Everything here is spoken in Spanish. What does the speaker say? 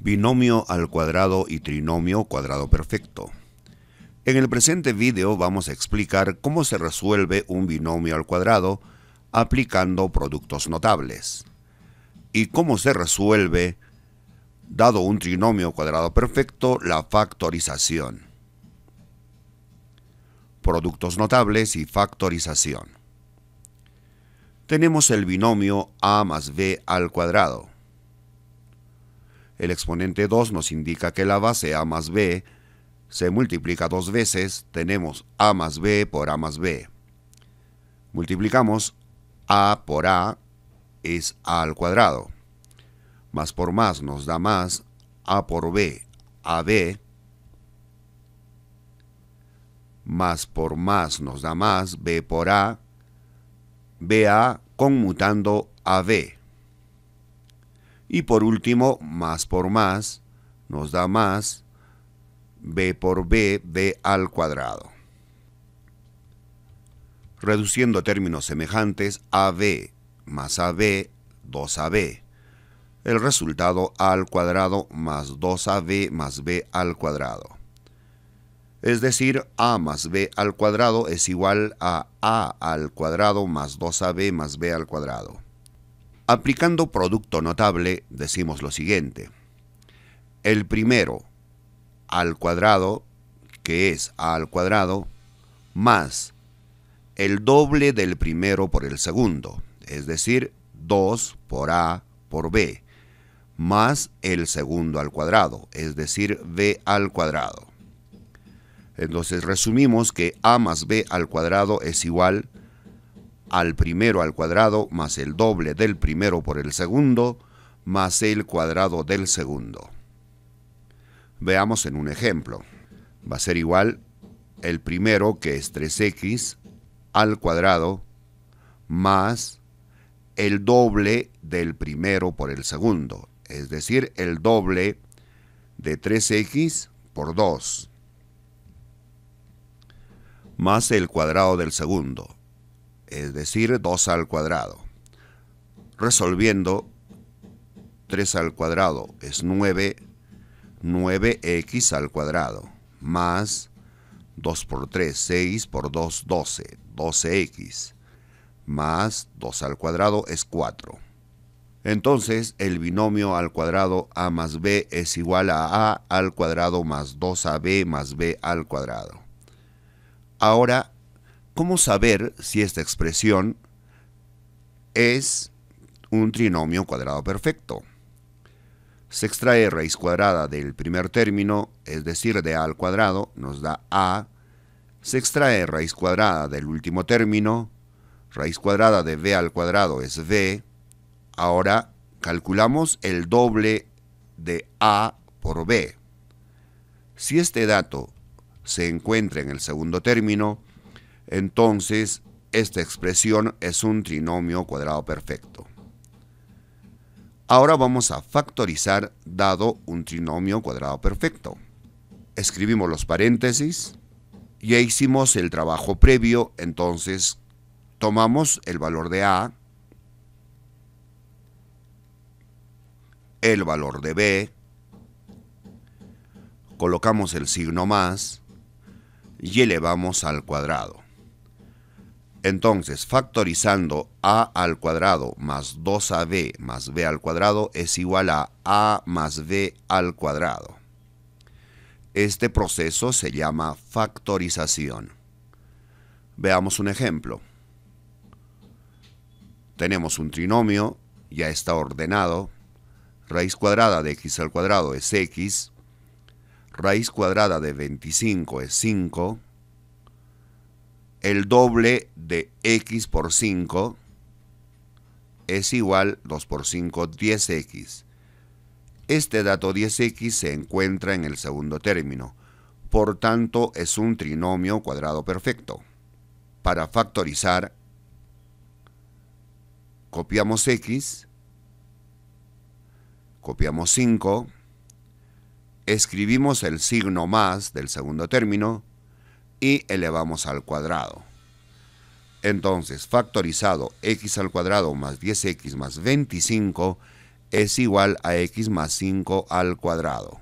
binomio al cuadrado y trinomio cuadrado perfecto. En el presente video vamos a explicar cómo se resuelve un binomio al cuadrado aplicando productos notables y cómo se resuelve, dado un trinomio cuadrado perfecto, la factorización. Productos notables y factorización. Tenemos el binomio a más b al cuadrado el exponente 2 nos indica que la base A más B se multiplica dos veces, tenemos A más B por A más B. Multiplicamos A por A es A al cuadrado. Más por más nos da más A por B, AB. Más por más nos da más B por A, BA conmutando a B. Y por último, más por más nos da más b por b, b al cuadrado. Reduciendo términos semejantes, AB más AB, 2AB. El resultado A al cuadrado más 2AB más B al cuadrado. Es decir, A más B al cuadrado es igual a A al cuadrado más 2AB más B al cuadrado. Aplicando producto notable, decimos lo siguiente. El primero al cuadrado, que es a al cuadrado, más el doble del primero por el segundo, es decir, 2 por a por b, más el segundo al cuadrado, es decir, b al cuadrado. Entonces resumimos que a más b al cuadrado es igual a al primero al cuadrado más el doble del primero por el segundo más el cuadrado del segundo. Veamos en un ejemplo. Va a ser igual el primero que es 3x al cuadrado más el doble del primero por el segundo, es decir, el doble de 3x por 2 más el cuadrado del segundo es decir, 2 al cuadrado. Resolviendo 3 al cuadrado es 9, 9x al cuadrado, más 2 por 3, 6 por 2, 12, 12x, más 2 al cuadrado es 4. Entonces, el binomio al cuadrado a más b es igual a a al cuadrado más 2ab más b al cuadrado. Ahora ¿Cómo saber si esta expresión es un trinomio cuadrado perfecto? Se extrae raíz cuadrada del primer término, es decir, de a al cuadrado, nos da a. Se extrae raíz cuadrada del último término, raíz cuadrada de b al cuadrado es b. Ahora calculamos el doble de a por b. Si este dato se encuentra en el segundo término, entonces, esta expresión es un trinomio cuadrado perfecto. Ahora vamos a factorizar dado un trinomio cuadrado perfecto. Escribimos los paréntesis. Ya hicimos el trabajo previo, entonces tomamos el valor de A, el valor de B, colocamos el signo más y elevamos al cuadrado. Entonces, factorizando a al cuadrado más 2ab más b al cuadrado es igual a a más b al cuadrado. Este proceso se llama factorización. Veamos un ejemplo. Tenemos un trinomio, ya está ordenado. Raíz cuadrada de x al cuadrado es x. Raíz cuadrada de 25 es 5 el doble de x por 5 es igual 2 por 5, 10x. Este dato 10x se encuentra en el segundo término, por tanto es un trinomio cuadrado perfecto. Para factorizar, copiamos x, copiamos 5, escribimos el signo más del segundo término y elevamos al cuadrado. Entonces, factorizado x al cuadrado más 10x más 25 es igual a x más 5 al cuadrado.